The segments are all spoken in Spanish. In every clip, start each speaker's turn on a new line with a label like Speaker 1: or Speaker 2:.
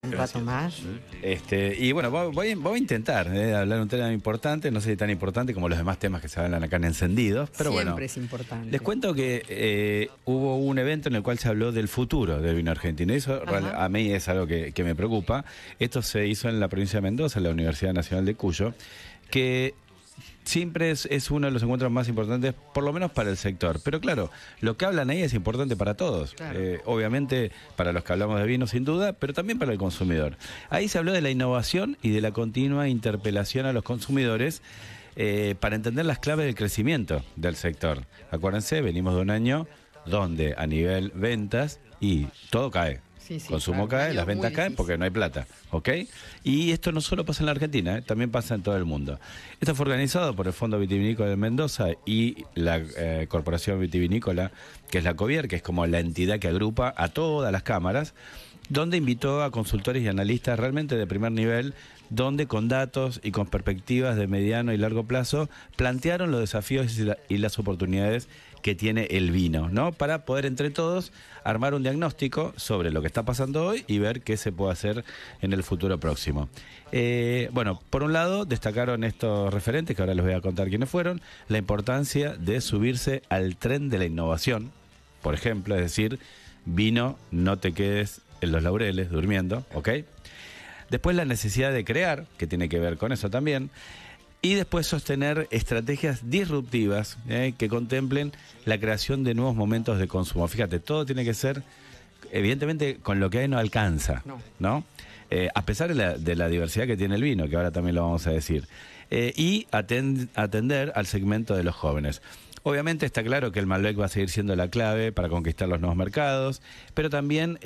Speaker 1: Un rato más. Este, y bueno, voy, a intentar eh, hablar un tema importante, no sé si tan importante como los demás temas que se hablan acá en Encendidos, pero bueno. Siempre es importante. Les cuento que eh, hubo un evento en el cual se habló del futuro del vino argentino. Eso a mí es algo que, que me preocupa. Esto se hizo en la provincia de Mendoza, en la Universidad Nacional de Cuyo, que siempre es, uno de los encuentros más importantes, por lo menos para el sector. Pero claro, lo que hablan ahí es importante para todos. Eh, obviamente para los que hablamos de vino, sin duda, pero también para el consumidor. Ahí se habló de la innovación y de la continua interpelación a los consumidores. Eh, para entender las claves del crecimiento del sector. Acuérdense, venimos de un año donde a nivel ventas y todo cae, Consumo cae, las ventas caen porque no hay plata. ¿Ok? Y esto no solo pasa en la Argentina, ¿eh? también pasa en todo el mundo. Esto fue organizado por el Fondo Vitivinícola de Mendoza y la eh, Corporación Vitivinícola, que es la COVIER, que es como la entidad que agrupa a todas las cámaras donde invitó a consultores y analistas realmente de primer nivel, donde con datos y con perspectivas de mediano y largo plazo plantearon los desafíos y las oportunidades que tiene el vino, ¿no? Para poder entre todos armar un diagnóstico sobre lo que está pasando hoy y ver qué se puede hacer en el futuro próximo. Eh, bueno, por un lado destacaron estos referentes, que ahora les voy a contar quiénes fueron, la importancia de subirse al tren de la innovación, por ejemplo, es decir, vino, no te quedes en los laureles durmiendo, ¿ok? Después la necesidad de crear, que tiene que ver con eso también y después sostener estrategias disruptivas eh, que contemplen la creación de nuevos momentos de consumo. Fíjate, todo tiene que ser, evidentemente, con lo que hay no alcanza, ¿no? Eh, a pesar de la, diversidad que tiene el vino, que ahora también lo vamos a decir, eh, y atender al segmento de los jóvenes. Obviamente está claro que el Malbec va a seguir siendo la clave para conquistar los nuevos mercados, pero también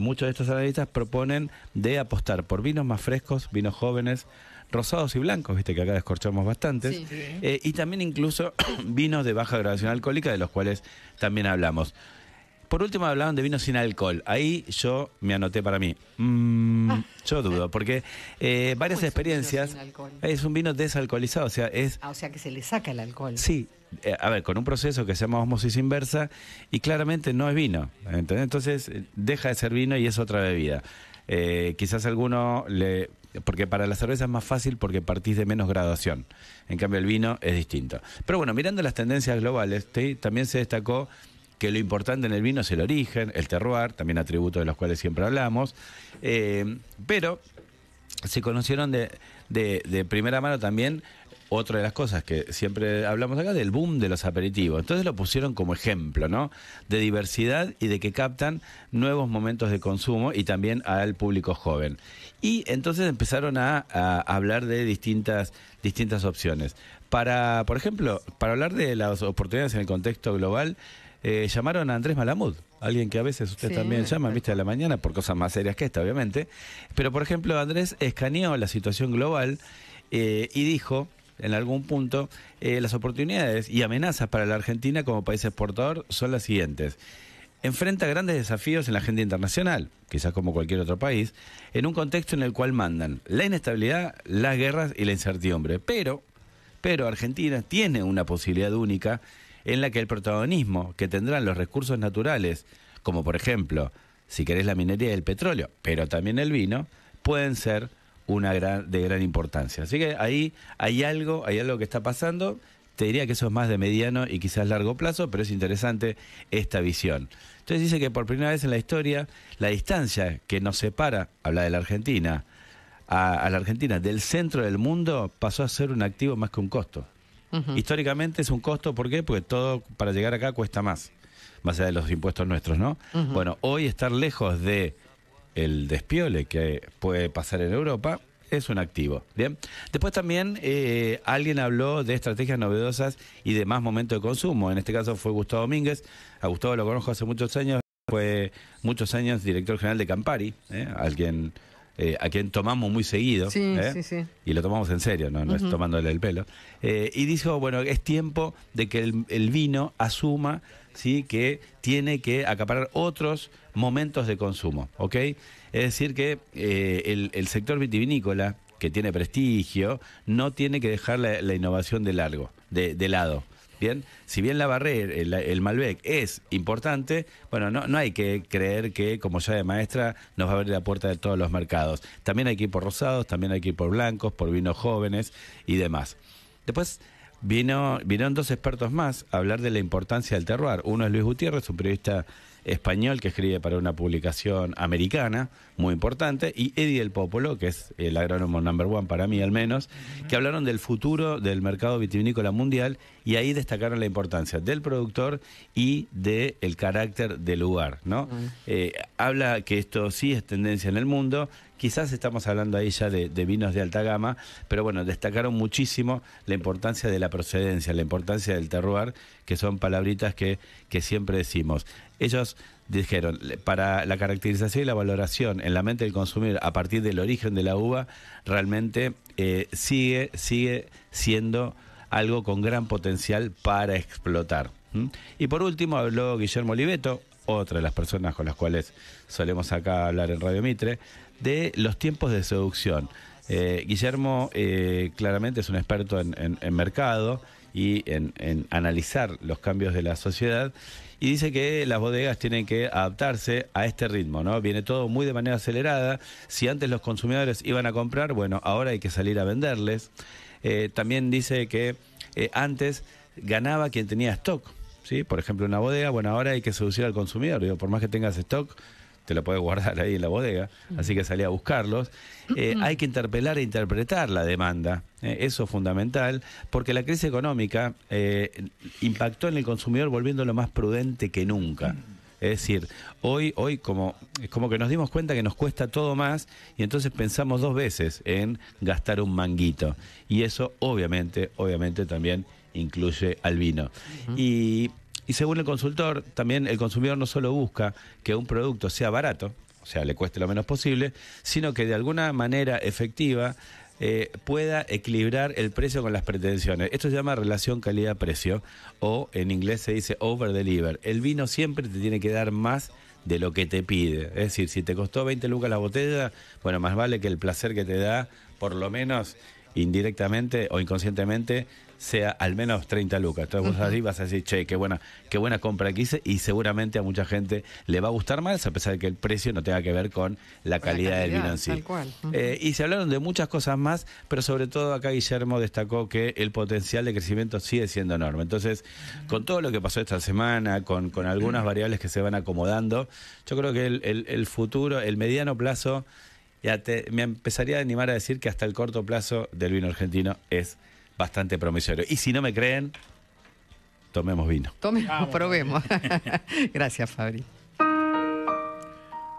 Speaker 1: muchos de estos analistas proponen de apostar por vinos más frescos, vinos jóvenes, rosados y blancos, viste que acá descorchamos bastantes, eh, y también incluso vinos de baja graduación alcohólica, de los cuales también hablamos. Por último hablaban de vinos sin alcohol. Ahí yo me anoté para mí. Mm, ah. Yo dudo, porque eh, varias experiencias... Es un vino desalcoholizado, o sea, es... Ah, o sea, que se le saca el alcohol. Sí, eh, a ver, con un proceso que se llama osmosis inversa y claramente no es vino. Entonces deja de ser vino y es otra bebida. Eh, quizás alguno le... Porque para la cerveza es más fácil porque partís de menos graduación. En cambio el vino es distinto. Pero bueno, mirando las tendencias globales, también se destacó que lo importante en el vino es el origen, el terroir, también atributos de los cuales siempre hablamos. Eh, pero se conocieron de, de, de, primera mano también otra de las cosas que siempre hablamos acá del boom de los aperitivos. Entonces lo pusieron como ejemplo, ¿no? De diversidad y de que captan nuevos momentos de consumo y también al público joven. Y entonces empezaron a, hablar de distintas, distintas opciones. Para, por ejemplo, para hablar de las oportunidades en el contexto global, eh, llamaron a Andrés Malamud, alguien que a veces usted también llama, viste, de la mañana, por cosas más serias que esta, obviamente. Pero, por ejemplo, Andrés escaneó la situación global eh, y dijo en algún punto, eh, las oportunidades y amenazas para la Argentina como país exportador son las siguientes. Enfrenta grandes desafíos en la agenda internacional, quizás como cualquier otro país, en un contexto en el cual mandan la inestabilidad, las guerras y la incertidumbre. Pero, pero Argentina tiene una posibilidad única en la que el protagonismo que tendrán los recursos naturales, como por ejemplo, si querés la minería y el petróleo, pero también el vino, pueden ser una gran, de gran importancia. Así que ahí hay algo, hay algo que está pasando. Te diría que eso es más de mediano y quizás largo plazo, pero es interesante esta visión. Entonces dice que por primera vez en la historia, la distancia que nos separa, habla de la Argentina, a, la Argentina del centro del mundo pasó a ser un activo más que un costo. Históricamente es un costo, ¿por qué? Porque todo para llegar acá cuesta más, más allá de los impuestos nuestros, ¿no? Bueno, hoy estar lejos de el despiole que puede pasar en Europa es un activo. Bien. Después también eh, alguien habló de estrategias novedosas y de más momento de consumo. En este caso fue Gustavo Domínguez. A Gustavo lo conozco hace muchos años. Fue muchos años director general de Campari, eh, eh, a quien tomamos muy seguido. ¿eh? Y lo tomamos en serio, no, es tomándole el pelo. Eh, y dijo, bueno, es tiempo de que el, vino asuma ¿sí? que tiene que acaparar otros momentos de consumo, ¿ok? Es decir que el, sector vitivinícola, que tiene prestigio, no tiene que dejar la, innovación de largo, de lado. Bien, si bien la barrera, el, Malbec es importante, bueno, no, no hay que creer que como ya de maestra nos va a abrir la puerta de todos los mercados. También hay que ir por rosados, también hay que ir por blancos, por vinos jóvenes y demás. Después vino, vinieron dos expertos más a hablar de la importancia del terroir. Uno es Luis Gutiérrez, un periodista español que escribe para una publicación americana muy importante, y Eddie el Popolo, que es el agrónomo number one para mí al menos, que hablaron del futuro del mercado vitivinícola mundial y ahí destacaron la importancia del productor y del carácter del lugar. ¿no? Eh, habla que esto sí es tendencia en el mundo, quizás estamos hablando ahí ya de, vinos de alta gama, pero bueno, destacaron muchísimo la importancia de la procedencia, la importancia del terroir, que son palabritas que, que siempre decimos. Ellos dijeron, para la caracterización y la valoración en la mente del consumidor a partir del origen de la uva, realmente eh, sigue, sigue siendo algo con gran potencial para explotar. Y por último habló Guillermo Oliveto, otra de las personas con las cuales solemos acá hablar en Radio Mitre, de los tiempos de seducción. Eh, Guillermo eh, claramente es un experto en mercado y en, analizar los cambios de la sociedad. Y dice que las bodegas tienen que adaptarse a este ritmo, ¿no? Viene todo muy de manera acelerada. Si antes los consumidores iban a comprar, bueno, ahora hay que salir a venderles. Eh, también dice que eh, antes ganaba quien tenía stock. ¿Sí? Por ejemplo, una bodega, bueno, ahora hay que seducir al consumidor. Digo, por más que tengas stock, te la puedes guardar ahí en la bodega, así que salí a buscarlos. Eh, hay que interpelar e interpretar la demanda, eh, eso es fundamental, porque la crisis económica eh, impactó en el consumidor volviéndolo más prudente que nunca. Es decir, hoy, hoy como, como que nos dimos cuenta que nos cuesta todo más y entonces pensamos dos veces en gastar un manguito. Y eso obviamente, obviamente también incluye al vino. Y y según el consultor, también el consumidor no solo busca que un producto sea barato, o sea, le cueste lo menos posible, sino que de alguna manera efectiva eh, pueda equilibrar el precio con las pretensiones. Esto se llama relación calidad-precio o en inglés se dice over-deliver. El vino siempre te tiene que dar más de lo que te pide. Es decir, si te costó 20 lucas la botella, bueno, más vale que el placer que te da, por lo menos indirectamente o inconscientemente sea al menos 30 lucas. Entonces vos vas a decir, che, qué buena, qué buena compra que hice y seguramente a mucha gente le va a gustar más a pesar de que el precio no tenga que ver con la, calidad, del vino en sí. Eh, y se hablaron de muchas cosas más, pero sobre todo acá Guillermo destacó que el potencial de crecimiento sigue siendo enorme. Entonces, con todo lo que pasó esta semana, con, con algunas variables que se van acomodando, yo creo que el futuro, el mediano plazo ya te, me empezaría a animar a decir que hasta el corto plazo del vino argentino es bastante promisorio. Y si no me creen, tomemos vino. Tomemos, probemos. Gracias, Fabri.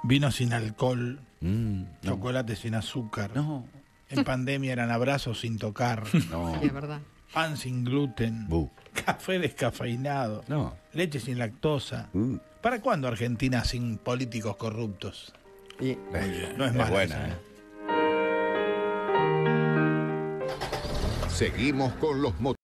Speaker 1: Vino sin alcohol, mm, chocolate sin azúcar. No. En pandemia eran abrazos sin tocar. No. verdad. Pan sin gluten. Bu. Café descafeinado. No. Leche sin lactosa. Uh. ¿Para cuándo Argentina sin políticos corruptos? Y no es, más buena. ¿eh? Seguimos con los motores.